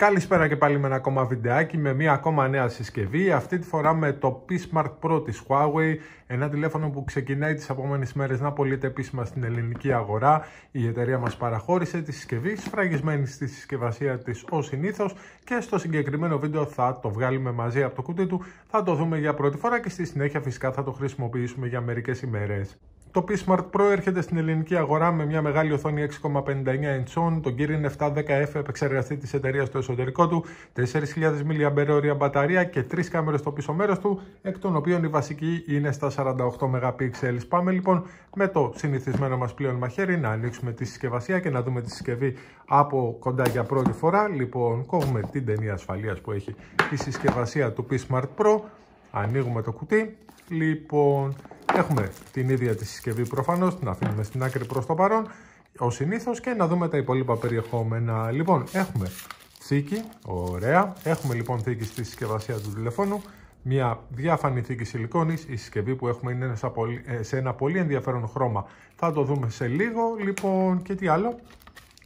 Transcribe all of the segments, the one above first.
Καλησπέρα και πάλι με ένα ακόμα βιντεάκι με μια ακόμα νέα συσκευή αυτή τη φορά με το P-Smart Pro της Huawei ένα τηλέφωνο που ξεκινάει τις επόμενες μέρες να πωλείται επίσημα στην ελληνική αγορά η εταιρεία μας παραχώρησε τη συσκευή σφραγισμένη στη συσκευασία της ως συνήθως, και στο συγκεκριμένο βίντεο θα το βγάλουμε μαζί από το κουτί του θα το δούμε για πρώτη φορά και στη συνέχεια φυσικά θα το χρησιμοποιήσουμε για μερικές ημέρες το P Smart Pro έρχεται στην ελληνική αγορά με μια μεγάλη οθόνη 6,59 inch, τον Kirin 710F επεξεργαστή της εταιρείας στο εσωτερικό του, 4.000 mAh μπαταρία και τρεις κάμερες στο πίσω μέρος του, εκ των οποίων η βασική είναι στα 48 MP. Πάμε λοιπόν με το συνηθισμένο μας πλέον μαχαίρι να ανοίξουμε τη συσκευασία και να δούμε τη συσκευή από κοντά για πρώτη φορά. Λοιπόν, κόβουμε την ταινία ασφαλείας που έχει η συσκευασία του P Smart Pro, ανοίγουμε το κουτί, λοιπόν... Έχουμε την ίδια τη συσκευή προφανώς, την αφήνουμε στην άκρη προς το παρόν, ο συνήθως και να δούμε τα υπόλοιπα περιεχόμενα. Λοιπόν, έχουμε θήκη, ωραία. Έχουμε λοιπόν θήκη στη συσκευασία του τηλεφώνου, μια διάφανη θήκη σιλικόνης, η συσκευή που έχουμε είναι ε, σε ένα πολύ ενδιαφέρον χρώμα. Θα το δούμε σε λίγο, λοιπόν, και τι άλλο.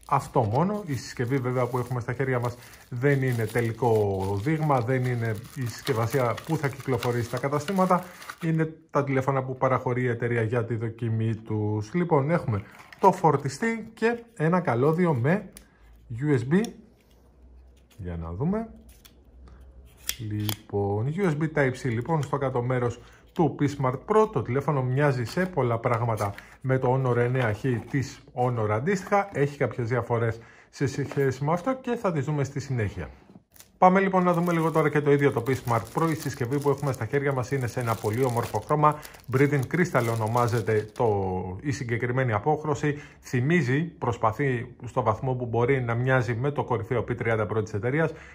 Αυτό μόνο. Η συσκευή βέβαια που έχουμε στα χέρια μας δεν είναι τελικό δείγμα, δεν είναι η συσκευασία που θα κυκλοφορήσει στα καταστήματα. Είναι τα τηλέφωνα που παραχωρεί η εταιρεία για τη δοκιμή τους. Λοιπόν, έχουμε το φορτιστή και ένα καλώδιο με USB. Για να δούμε. Λοιπόν, USB Type-C λοιπόν στο κάτω μέρος του P-Smart Pro. Το τηλέφωνο μοιάζει σε πολλά πράγματα με το Honor 9H της Honor αντίστοιχα. Έχει κάποιες διαφορές σε σχέση με αυτό και θα τις δούμε στη συνέχεια. Πάμε λοιπόν να δούμε λίγο τώρα και το ίδιο το P-Smart Pro. Η συσκευή που έχουμε στα χέρια μας είναι σε ένα πολύ όμορφο χρώμα. Breathing Crystal ονομάζεται το... η συγκεκριμένη απόχρωση. Θυμίζει, προσπαθεί στο βαθμό που μπορεί να μοιάζει με το κορυφαίο P30 Pro της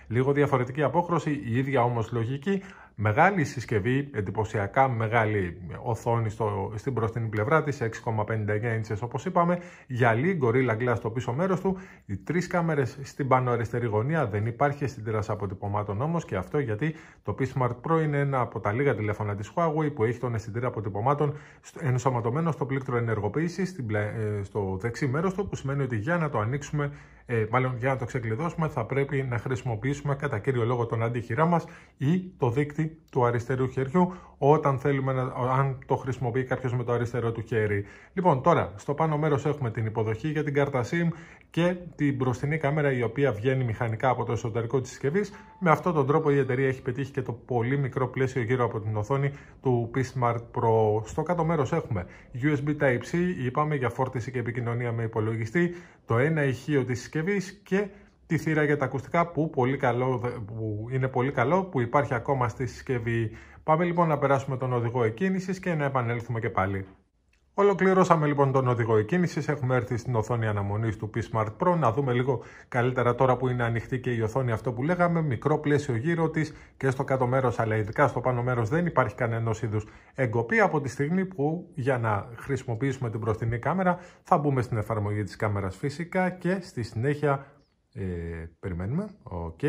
Λίγο διαφορετική απόχρωση, η ίδια όμως λογική. Μεγάλη συσκευή, εντυπωσιακά μεγάλη οθόνη στο, στην προστινή πλευρά της, 6,59 inches όπως είπαμε, γυαλί, Gorilla Glass στο πίσω μέρος του, οι τρεις κάμερες στην πάνω αριστερή γωνία, δεν υπάρχει αισθητήρας αποτυπωμάτων όμως και αυτό γιατί το P Smart Pro είναι ένα από τα λίγα τηλέφωνα της Huawei που έχει τον αισθητήρα αποτυπωμάτων ενσωματωμένο στο πλήκτρο ενεργοποίησης ε, στο δεξί μέρος του που σημαίνει ότι για να το ανοίξουμε ε, μάλλον για να το ξεκλειδώσουμε θα πρέπει να χρησιμοποιήσουμε κατά κύριο λόγο τον αντίχειρά μας ή το δίκτυ του αριστερού χεριού όταν θέλουμε να, αν το χρησιμοποιεί κάποιος με το αριστερό του χέρι. Λοιπόν, τώρα στο πάνω μέρος έχουμε την υποδοχή για την κάρτα SIM και την μπροστινή κάμερα η οποία βγαίνει μηχανικά από το εσωτερικό της συσκευής. Με αυτόν τον τρόπο η εταιρεία έχει πετύχει και το πολύ μικρό πλαίσιο γύρω από την οθόνη του P Smart Pro. Στο κάτω μέρος έχουμε USB Type-C, είπαμε για φόρτιση και επικοινωνία με υπολογιστή, το ένα ηχείο της συσκευής και τη θύρα για τα ακουστικά που, πολύ καλό, που είναι πολύ καλό, που υπάρχει ακόμα στη συσκευή. Πάμε λοιπόν να περάσουμε τον οδηγό εκκίνησης και να επανέλθουμε και πάλι. Ολοκληρώσαμε λοιπόν τον οδηγό εκκίνησης, έχουμε έρθει στην οθόνη αναμονής του P Smart Pro, να δούμε λίγο καλύτερα τώρα που είναι ανοιχτή και η οθόνη αυτό που λέγαμε, μικρό πλαίσιο γύρω της και στο κάτω μέρος αλλά ειδικά στο πάνω μέρος δεν υπάρχει κανένα είδους εγκοπή από τη στιγμή που για να χρησιμοποιήσουμε την προστινή κάμερα θα μπούμε στην εφαρμογή της κάμερας φυσικά και στη συνέχεια ε, περιμένουμε, οκ.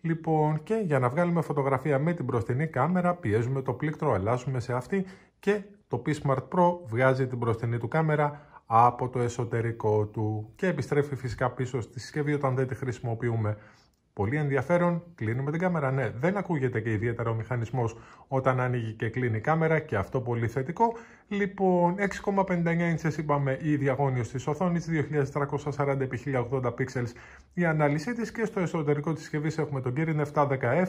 Λοιπόν, και για να βγάλουμε φωτογραφία με την μπροστινή κάμερα, πιέζουμε το πλήκτρο, αλλάζουμε σε αυτή και το P-Smart Pro βγάζει την μπροστινή του κάμερα από το εσωτερικό του και επιστρέφει φυσικά πίσω στη συσκευή όταν δεν τη χρησιμοποιούμε. Πολύ ενδιαφέρον, κλείνουμε την κάμερα. Ναι, δεν ακούγεται και ιδιαίτερα ο μηχανισμός όταν ανοίγει και κλείνει η κάμερα και αυτό πολύ θετικό. Λοιπόν, 6,59 inches είπαμε η διαγώνιος της οθόνης, 2340x1080 pixels η ανάλυση της και στο εσωτερικό της συσκευής έχουμε τον Kirin 710F,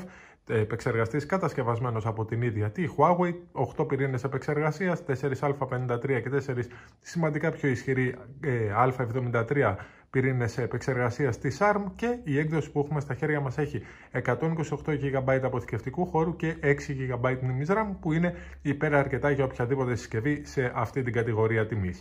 επεξεργαστής κατασκευασμένος από την ίδια τη Huawei, 8 πυρήνες επεξεργασίας, 4α53 και 4 σημαντικά πιο ισχυροί ε, α73 πυρήνες επεξεργασίας της ARM και η έκδοση που έχουμε στα χέρια μας έχει 128 GB αποθηκευτικού χώρου και 6 GB μνήμη RAM που είναι υπεραρκετά για οποιαδήποτε συσκευή Δηλαδή σε αυτή την κατηγορία τιμής.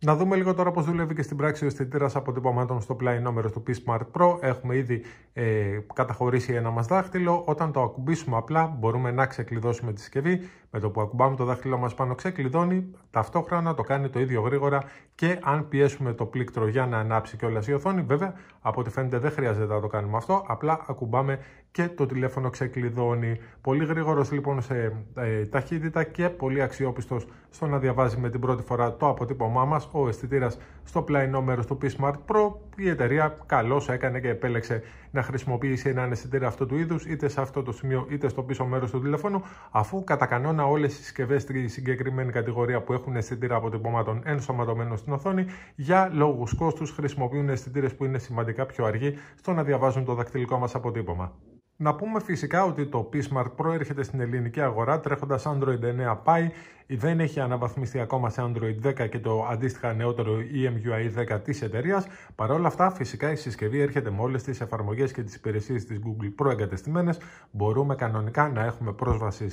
Να δούμε λίγο τώρα πώς δουλεύει και στην πράξη ο αισθητήρας αποτυπωμάτων στο πλάι νούμερο του P Smart Pro. Έχουμε ήδη ε, καταχωρήσει ένα μας δάχτυλο. Όταν το ακουμπήσουμε απλά μπορούμε να ξεκλειδώσουμε τη συσκευή. Με το που ακουμπάμε το δάχτυλο μας πάνω ξεκλειδώνει, ταυτόχρονα το κάνει το ίδιο γρήγορα και αν πιέσουμε το πλήκτρο για να ανάψει κιόλας η οθόνη, βέβαια από ό,τι φαίνεται δεν χρειάζεται να το κάνουμε αυτό, απλά ακουμπάμε και το τηλέφωνο ξεκλειδώνει. Πολύ γρήγορος λοιπόν σε ε, ταχύτητα και πολύ αξιόπιστος στο να διαβάζει με την πρώτη φορά το αποτύπωμά μας ο αισθητήρας στο πλαϊνό μέρος του P Smart Pro, η εταιρεία καλώς έκανε και επέλεξε να χρησιμοποιήσει έναν αισθητήρα αυτού του είδους, είτε σε αυτό το σημείο είτε στο πίσω μέρος του τηλεφώνου, αφού κατά κανόνα όλες οι συσκευές στη συγκεκριμένη κατηγορία που έχουν αισθητήρα αποτυπωμάτων ενσωματωμένο στην οθόνη, για λόγους κόστους χρησιμοποιούν αισθητήρες που είναι σημαντικά πιο αργοί στο να διαβάζουν το δακτυλικό μας αποτύπωμα. Να πούμε φυσικά ότι το P-Smart έρχεται στην ελληνική αγορά τρέχοντας Android 9 Pie, δεν έχει αναβαθμιστεί ακόμα σε Android 10 και το αντίστοιχα νεότερο EMUI 10 της εταιρείας. Παρ' όλα αυτά φυσικά η συσκευή έρχεται με όλες τις εφαρμογές και τις υπηρεσίες της Google προεγκατεστημένες. Μπορούμε κανονικά να έχουμε πρόσβαση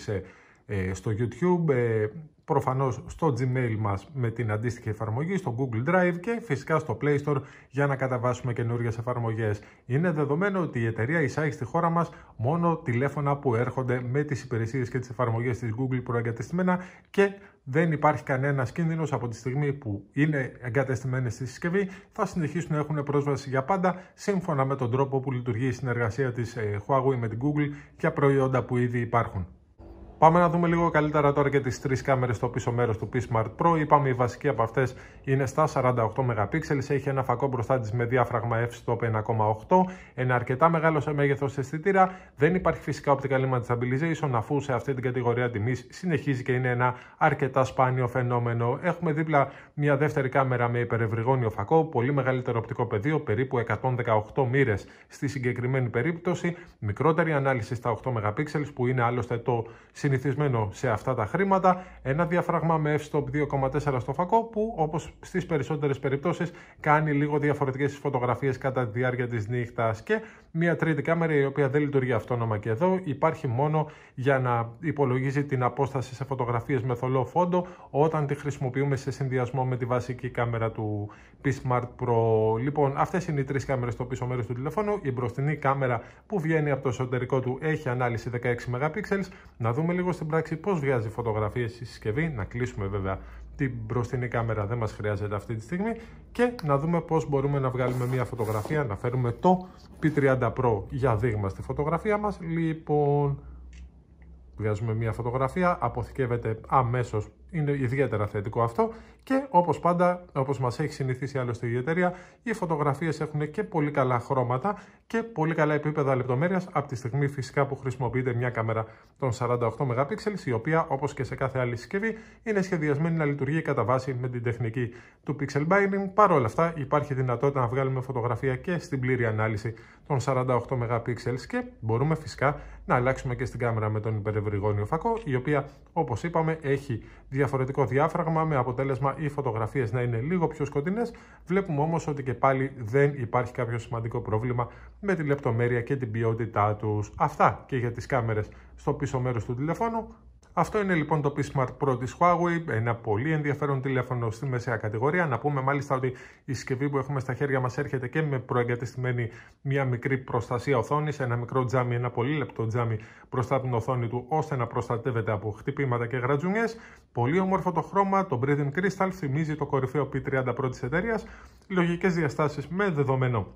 ε, στο YouTube, ε, προφανώς στο Gmail μας με την αντίστοιχη εφαρμογή, στο Google Drive και φυσικά στο Play Store για να καταβάσουμε καινούριες εφαρμογές. Είναι δεδομένο ότι η εταιρεία εισάγει στη χώρα μας μόνο τηλέφωνα που έρχονται με τις υπηρεσίες και τις εφαρμογές της Google προεγκατεστημένα και δεν υπάρχει κανένας κίνδυνος από τη στιγμή που είναι εγκατεστημένες στη συσκευή, θα συνεχίσουν να έχουν πρόσβαση για πάντα σύμφωνα με τον τρόπο που λειτουργεί η συνεργασία της ε, Huawei με την Google και προϊόντα που ήδη υπάρχουν. Πάμε να δούμε λίγο καλύτερα τώρα και τις τρεις κάμερες στο πίσω μέρος του P-Smart Pro. Είπαμε η βασική από αυτές είναι στα 48 MP, έχει ένα φακό μπροστά της με διάφραγμα f-stop 1.8, ένα αρκετά μεγάλο σε μέγεθος αισθητήρα, δεν υπάρχει φυσικά optical image stabilization αφού σε αυτή την κατηγορία τιμής συνεχίζει και είναι ένα αρκετά σπάνιο φαινόμενο. Έχουμε δίπλα μια δεύτερη κάμερα με υπερευρυγόνιο φακό, πολύ μεγαλύτερο οπτικό πεδίο, περίπου 118 μοίρες στη συγκεκριμένη περίπτωση, μικρότερη ανάλυση στα 8 MP που είναι άλλωστε το συνηθισμένο σε αυτά τα χρήματα, ένα διαφράγμα με f-stop 2,4 στο φακό που όπως στις περισσότερες περιπτώσεις κάνει λίγο διαφορετικές φωτογραφίες κατά τη διάρκεια της νύχτας και μια τρίτη κάμερα η οποία δεν λειτουργεί αυτόνομα και εδώ υπάρχει μόνο για να υπολογίζει την απόσταση σε φωτογραφίες με θολό φόντο όταν τη χρησιμοποιούμε σε συνδυασμό με τη βασική κάμερα του P-Smart Pro. Λοιπόν, αυτές είναι οι τρεις κάμερες στο πίσω μέρος του τηλεφώνου. Η μπροστινή κάμερα που βγαίνει από το εσωτερικό του έχει ανάλυση 16 MP. Να δούμε λίγο στην πράξη πώς βγάζει φωτογραφίες η συσκευή, να κλείσουμε βέβαια την μπροστινή κάμερα δεν μας χρειάζεται αυτή τη στιγμή και να δούμε πώς μπορούμε να βγάλουμε μια φωτογραφία, να φέρουμε το P30 Pro για δείγμα στη φωτογραφία μας. Λοιπόν, βγάζουμε μια φωτογραφία, αποθηκεύεται αμέσως είναι ιδιαίτερα θετικό αυτό και όπως πάντα, όπως μας έχει συνηθίσει άλλωστε η εταιρεία, οι φωτογραφίες έχουν και πολύ καλά χρώματα και πολύ καλά επίπεδα λεπτομέρειας. από τη στιγμή φυσικά που χρησιμοποιείται μια κάμερα των 48 MP η οποία όπως και σε κάθε άλλη συσκευή είναι σχεδιασμένη να λειτουργεί κατά βάση με την τεχνική του pixel binding. Παρ' όλα αυτά υπάρχει δυνατότητα να βγάλουμε φωτογραφία και στην πλήρη ανάλυση των 48 MP και μπορούμε φυσικά να αλλάξουμε και στην κάμερα με τον υπερευρυγόνιο φακό η οποία όπως είπαμε έχει διαφορετικά διαφορετικό διάφραγμα με αποτέλεσμα οι φωτογραφίες να είναι λίγο πιο σκοτεινές. Βλέπουμε όμως ότι και πάλι δεν υπάρχει κάποιο σημαντικό πρόβλημα με τη λεπτομέρεια και την ποιότητά τους. Αυτά και για τις κάμερες στο πίσω μέρος του τηλεφώνου. Αυτό είναι λοιπόν το P Smart Pro της Huawei, ένα πολύ ενδιαφέρον τηλέφωνο στη μεσαία κατηγορία. Να πούμε μάλιστα ότι η συσκευή που έχουμε στα χέρια μας έρχεται και με προεγκατεστημένη μια μικρή προστασία οθόνης, ένα μικρό τζάμι, ένα πολύ λεπτό τζάμι μπροστά από την οθόνη του, ώστε να προστατεύεται από χτυπήματα και γρατζουνιές. Πολύ όμορφο το χρώμα, το Breathing Crystal, θυμίζει το κορυφαίο P30 Pro της εταιρείας, λογικές διαστάσεις με δεδομένο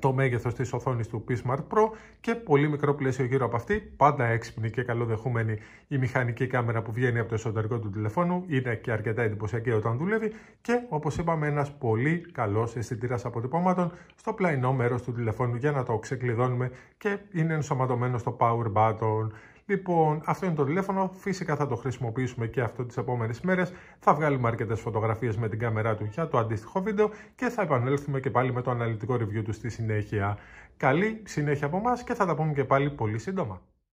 το μέγεθος της οθόνης του P Smart Pro και πολύ μικρό πλαίσιο γύρω από αυτή, πάντα έξυπνη και καλοδεχούμενη η μηχανική κάμερα που βγαίνει από το εσωτερικό του τηλεφώνου, είναι και αρκετά εντυπωσιακή όταν δουλεύει και όπως είπαμε ένας πολύ καλός αισθητήρας αποτυπώματων στο πλαϊνό μέρος του τηλεφώνου για να το ξεκλειδώνουμε και είναι ενσωματωμένο στο power button, Λοιπόν, αυτό είναι το τηλέφωνο. Φυσικά θα το χρησιμοποιήσουμε και αυτό τις επόμενες μέρες. Θα βγάλουμε αρκετές φωτογραφίες με την κάμερά του για το αντίστοιχο βίντεο και θα επανέλθουμε και πάλι με το αναλυτικό review του στη συνέχεια. Καλή συνέχεια από εμάς και θα τα πούμε και πάλι πολύ σύντομα.